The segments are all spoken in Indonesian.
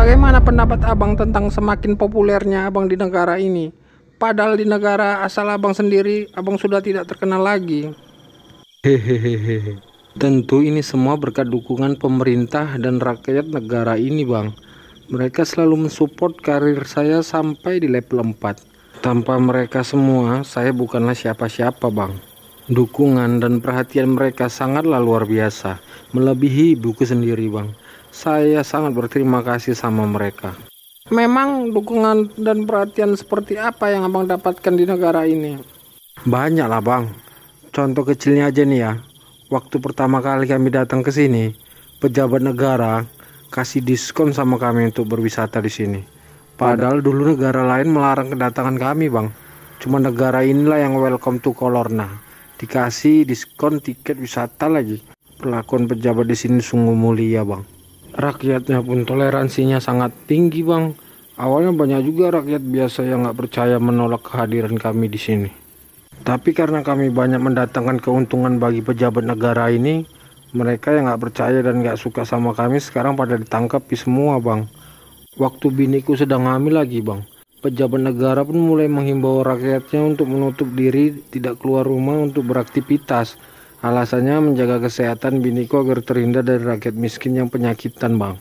Bagaimana pendapat Abang tentang semakin populernya Abang di negara ini? Padahal di negara asal Abang sendiri, Abang sudah tidak terkenal lagi. Hehehehe. Tentu ini semua berkat dukungan pemerintah dan rakyat negara ini, Bang. Mereka selalu mensupport karir saya sampai di level 4. Tanpa mereka semua, saya bukanlah siapa-siapa, Bang. Dukungan dan perhatian mereka sangatlah luar biasa, melebihi buku sendiri, Bang. Saya sangat berterima kasih sama mereka. Memang dukungan dan perhatian seperti apa yang abang dapatkan di negara ini? Banyak lah bang. Contoh kecilnya aja nih ya. Waktu pertama kali kami datang ke sini, pejabat negara kasih diskon sama kami untuk berwisata di sini. Padahal dulu negara lain melarang kedatangan kami bang. Cuma negara inilah yang welcome to Kolorna. Dikasih diskon tiket wisata lagi. Perlakuan pejabat di sini sungguh mulia bang rakyatnya pun toleransinya sangat tinggi bang. Awalnya banyak juga rakyat biasa yang nggak percaya menolak kehadiran kami di sini. Tapi karena kami banyak mendatangkan keuntungan bagi pejabat negara ini, mereka yang nggak percaya dan nggak suka sama kami sekarang pada ditangkap di semua bang. Waktu biniku sedang hamil lagi bang. Pejabat negara pun mulai menghimbau rakyatnya untuk menutup diri, tidak keluar rumah untuk beraktivitas Alasannya menjaga kesehatan biniku agar terhindar dari rakyat miskin yang penyakitan bang.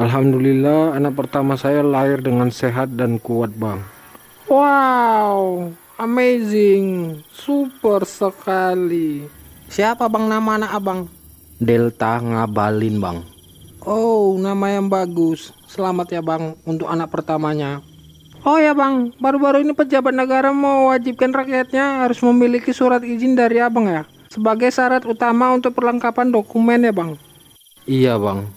Alhamdulillah anak pertama saya lahir dengan sehat dan kuat bang. Wow, amazing, super sekali. Siapa bang nama anak abang? Delta Ngabalin bang. Oh, nama yang bagus. Selamat ya bang untuk anak pertamanya. Oh ya bang, baru-baru ini pejabat negara mewajibkan rakyatnya harus memiliki surat izin dari abang ya? sebagai syarat utama untuk perlengkapan dokumen ya Bang? Iya Bang.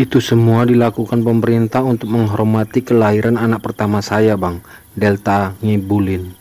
Itu semua dilakukan pemerintah untuk menghormati kelahiran anak pertama saya Bang, Delta Ngibulin.